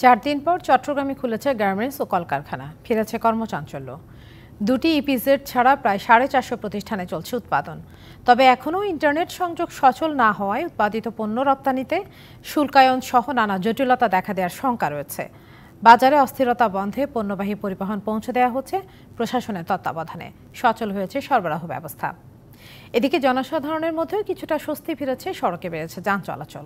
চার দিন পর চট্টগ্রামে খুলেছে গার্মেন্টস ও কলকারখানা ফিরেছে কর্মচাঞ্চল্য দুটি ইপিজেড e ছাড়া প্রায় সাড়ে চারশো প্রতিষ্ঠানে চলছে উৎপাদন তবে এখনও ইন্টারনেট সংযোগ সচল না হওয়ায় উৎপাদিত পণ্য রপ্তানিতে শুল্কায়ন সহ নানা জটিলতা দেখা দেওয়ার শঙ্কা রয়েছে বাজারে অস্থিরতা বন্ধে পণ্যবাহী পরিবহন পৌঁছে দেওয়া হচ্ছে প্রশাসনের তত্ত্বাবধানে সচল হয়েছে সরবরাহ ব্যবস্থা এদিকে জনসাধারণের মধ্যেও কিছুটা স্বস্তি ফিরেছে সড়কে বেড়েছে যান চলাচল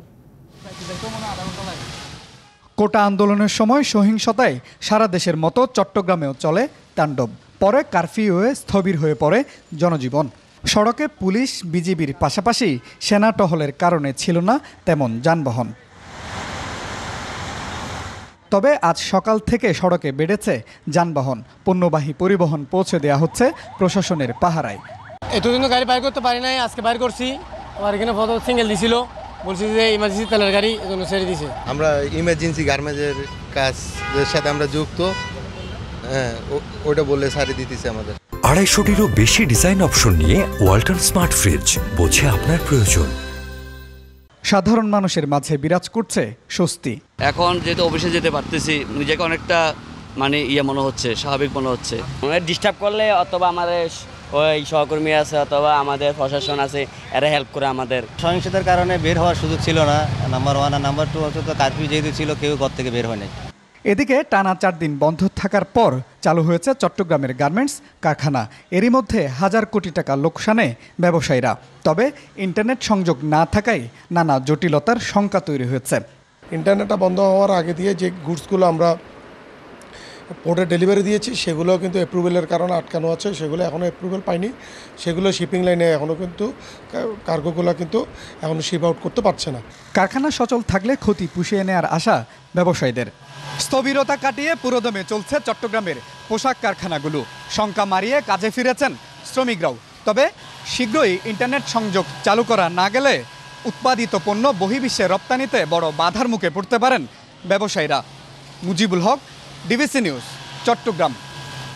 কোটা আন্দোলনের সময় সহিংসতায় সারা দেশের মতো চট্টগ্রামেও চলে তাণ্ডব পরে কারফিউয়ে স্থবির হয়ে পড়ে জনজীবন সড়কে পুলিশ বিজিবির পাশাপাশি সেনা টহলের কারণে ছিল না তেমন যানবাহন তবে আজ সকাল থেকে সড়কে বেড়েছে যানবাহন পণ্যবাহী পরিবহন পৌঁছে দেওয়া হচ্ছে প্রশাসনের পাহারায় এতদিন গাড়ি বাইর করতে পারি নাই আজকে বাইর করছি আমার এখানে সিঙ্গেল দিছিল বলছি যে ইমার্জেন্সি তেলের গাড়ি এজন্য ছেড়ে দিছে আমরা ইমার্জেন্সি গার্মেন্টসের কাজের সাথে আমরা যুক্ত হ্যাঁ ওটা বললে সারি দিতেছে আমাদের আড়াইশোটিরও বেশি ডিজাইন অপশন নিয়ে ওয়াল্টন স্মার্ট ফ্রিজ বোঝে আপনার প্রয়োজন সাধারণ মানুষের মাঝে বিরাজ করছে স্বস্তি এখন যেহেতু অফিসে যেতে পারতেছি নিজেকে অনেকটা মানে ইয়ে মনে হচ্ছে স্বাভাবিক মনে হচ্ছে ডিস্টার্ব করলে অথবা আমাদের ওই সহকর্মী আছে অথবা আমাদের প্রশাসন আছে এরা হেল্প করে আমাদের সহিংসতার কারণে বের হওয়ার সুযোগ ছিল না নাম্বার ওয়ান আর নাম্বার টু হচ্ছে কারফিউ যেহেতু ছিল কেউ ঘর থেকে বের হয়নি এদিকে টানা চার দিন বন্ধ থাকার পর চালু হয়েছে চট্টগ্রামের গার্মেন্টস কারখানা এরই মধ্যে হাজার কোটি টাকা লোকসানে ব্যবসায়ীরা তবে ইন্টারনেট সংযোগ না থাকায় নানা জটিলতার শঙ্কা তৈরি হয়েছে ইন্টারনেটটা বন্ধ হওয়ার আগে দিয়ে যে গুডসগুলো আমরা পোর্টে ডেলিভারি দিয়েছি সেগুলো কিন্তু অ্যাপ্রুভেলের কারণে আটকানো আছে সেগুলো এখনও অ্যাপ্রুভেল পাইনি সেগুলো শিপিং লাইনে এখনও কিন্তু কার্গোগুলো কিন্তু এখনও শিপ আউট করতে পারছে না কারখানা সচল থাকলে ক্ষতি পুষিয়ে নেওয়ার আশা ব্যবসায়ীদের স্থবিরতা কাটিয়ে পুরোদমে চলছে চট্টগ্রামের পোশাক কারখানাগুলো শঙ্কা মারিয়ে কাজে ফিরেছেন শ্রমিকরাও তবে শীঘ্রই ইন্টারনেট সংযোগ চালু করা না গেলে উৎপাদিত পণ্য বহির্বিশ্বে রপ্তানিতে বড় বাধার মুখে পড়তে পারেন ব্যবসায়ীরা মুজিবুল হক ডিবিসি নিউজ চট্টগ্রাম